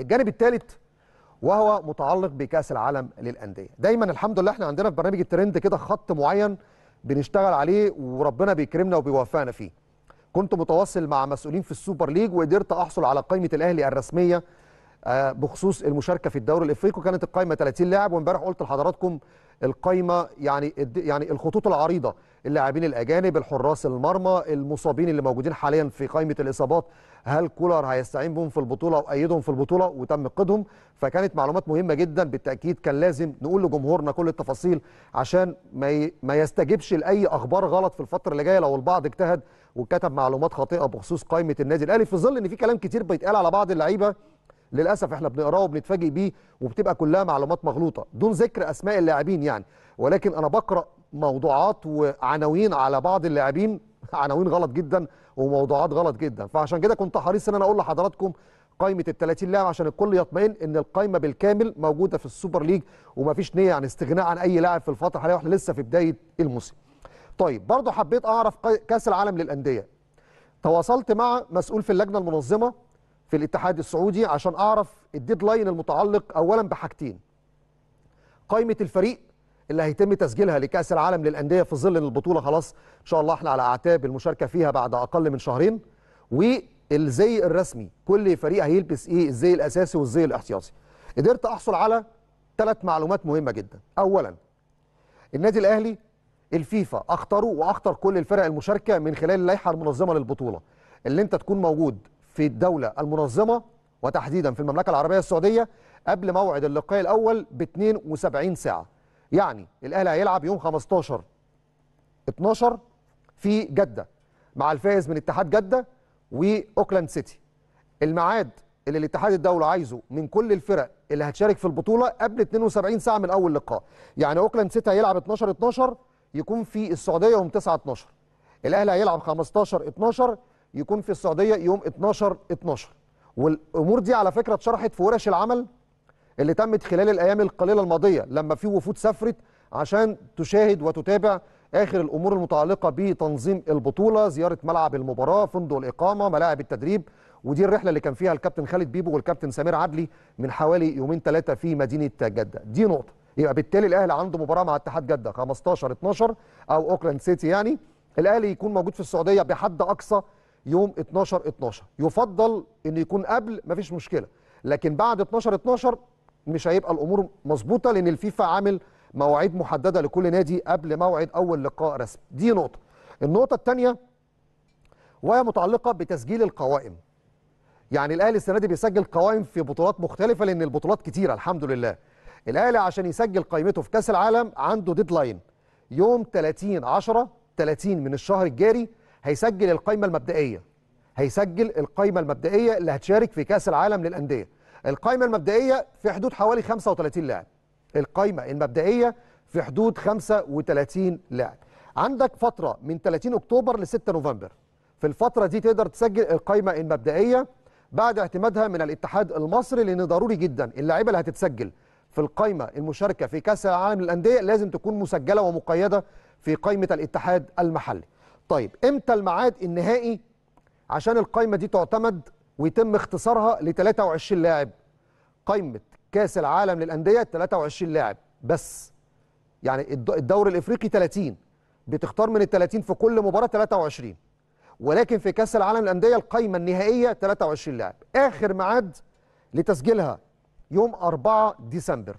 الجانب الثالث وهو متعلق بكاس العالم للانديه دايما الحمد لله احنا عندنا في برنامج الترند كده خط معين بنشتغل عليه وربنا بيكرمنا وبيوفقنا فيه كنت متواصل مع مسؤولين في السوبر ليج وقدرت احصل على قائمه الاهلي الرسميه آه، بخصوص المشاركه في الدوري الافريقي وكانت القائمه 30 لاعب وامبارح قلت لحضراتكم القائمه يعني يعني الخطوط العريضه اللاعبين الاجانب الحراس المرمى المصابين اللي موجودين حاليا في قائمه الاصابات هل كولر هيستعين بهم في البطوله وايدهم في البطوله وتم قيدهم فكانت معلومات مهمه جدا بالتاكيد كان لازم نقول لجمهورنا كل التفاصيل عشان ما ما يستجبش لاي اخبار غلط في الفتره اللي جايه لو البعض اجتهد وكتب معلومات خاطئه بخصوص قائمه النادي الاهلي في ظل ان في كلام كتير بيتقال على بعض اللعيبه للاسف احنا بنقراه وبنتفاجئ بيه وبتبقى كلها معلومات مغلوطه دون ذكر اسماء اللاعبين يعني ولكن انا بقرا موضوعات وعناوين على بعض اللاعبين عناوين غلط جدا وموضوعات غلط جدا فعشان كده كنت حريص ان انا اقول لحضراتكم قائمه ال 30 لاعب عشان الكل يطمئن ان القائمه بالكامل موجوده في السوبر ليج ومفيش نيه عن استغناء عن اي لاعب في الفتره الحاليه واحنا لسه في بدايه الموسم. طيب برضه حبيت اعرف كاس العالم للانديه. تواصلت مع مسؤول في اللجنه المنظمه في الاتحاد السعودي عشان اعرف الديدلاين المتعلق اولا بحاجتين. قائمه الفريق اللي هيتم تسجيلها لكأس العالم للأندية في ظل ان البطولة خلاص إن شاء الله احنا على أعتاب المشاركة فيها بعد أقل من شهرين والزي الرسمي كل فريق هيلبس إيه الزي الأساسي والزي الاحتياطي قدرت أحصل على ثلاث معلومات مهمة جدا أولا النادي الأهلي الفيفا اختاروا واختار كل الفرق المشاركة من خلال اللائحة المنظمة للبطولة اللي انت تكون موجود في الدولة المنظمة وتحديدا في المملكة العربية السعودية قبل موعد اللقاء الأول ب 72 ساعة يعني الاهلي هيلعب يوم 15 12 في جده مع الفائز من اتحاد جده واوكلاند سيتي الميعاد اللي الاتحاد الدولي عايزه من كل الفرق اللي هتشارك في البطوله قبل 72 ساعه من اول لقاء يعني اوكلاند سيتي هيلعب 12 12 يكون في السعوديه يوم 9 12 الاهلي هيلعب 15 12 يكون في السعوديه يوم 12 12 والامور دي على فكره اتشرحت في ورش العمل اللي تمت خلال الايام القليله الماضيه لما في وفود سافرت عشان تشاهد وتتابع اخر الامور المتعلقه بتنظيم البطوله زياره ملعب المباراه فندق الاقامه ملاعب التدريب ودي الرحله اللي كان فيها الكابتن خالد بيبو والكابتن سمير عدلي من حوالي يومين ثلاثه في مدينه جده دي نقطه يبقى بالتالي الاهلي عنده مباراه مع اتحاد جده 15 12 او اوكلاند سيتي يعني الاهلي يكون موجود في السعوديه بحد اقصى يوم 12 12 يفضل انه يكون قبل مفيش مشكله لكن بعد 12 12 مش هيبقى الامور مظبوطه لان الفيفا عامل مواعيد محدده لكل نادي قبل موعد اول لقاء رسمي دي نقطه النقطه الثانيه وهي متعلقه بتسجيل القوائم يعني الاهلي السنه دي بيسجل قوائم في بطولات مختلفه لان البطولات كتيره الحمد لله الاهلي عشان يسجل قائمته في كاس العالم عنده ديدلاين يوم 30 10 30 من الشهر الجاري هيسجل القائمه المبدئيه هيسجل القائمه المبدئيه اللي هتشارك في كاس العالم للانديه القائمه المبدئيه في حدود حوالي 35 لاعب القائمه المبدئيه في حدود 35 لاعب عندك فتره من 30 اكتوبر ل 6 نوفمبر في الفتره دي تقدر تسجل القائمه المبدئيه بعد اعتمادها من الاتحاد المصري لان ضروري جدا اللاعيبه اللي هتتسجل في القائمه المشاركه في كاس العالم للانديه لازم تكون مسجله ومقيده في قائمه الاتحاد المحلي طيب امتى الميعاد النهائي عشان القائمه دي تعتمد ويتم اختصارها ل 23 لاعب قائمه كاس العالم للانديه 23 لاعب بس يعني الدوري الافريقي 30 بتختار من ال 30 في كل مباراه 23 ولكن في كاس العالم للانديه القائمه النهائيه 23 لاعب اخر ميعاد لتسجيلها يوم 4 ديسمبر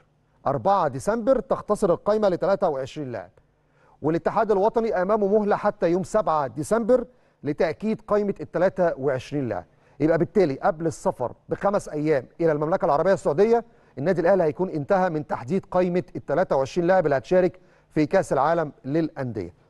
4 ديسمبر تختصر القائمه ل 23 لاعب والاتحاد الوطني امامه مهله حتى يوم 7 ديسمبر لتاكيد قائمه ال 23 لاعب يبقى بالتالي قبل السفر بخمس ايام الى المملكه العربيه السعوديه النادي الاهلي هيكون انتهى من تحديد قائمه ال 23 لاعب اللي هتشارك في كاس العالم للانديه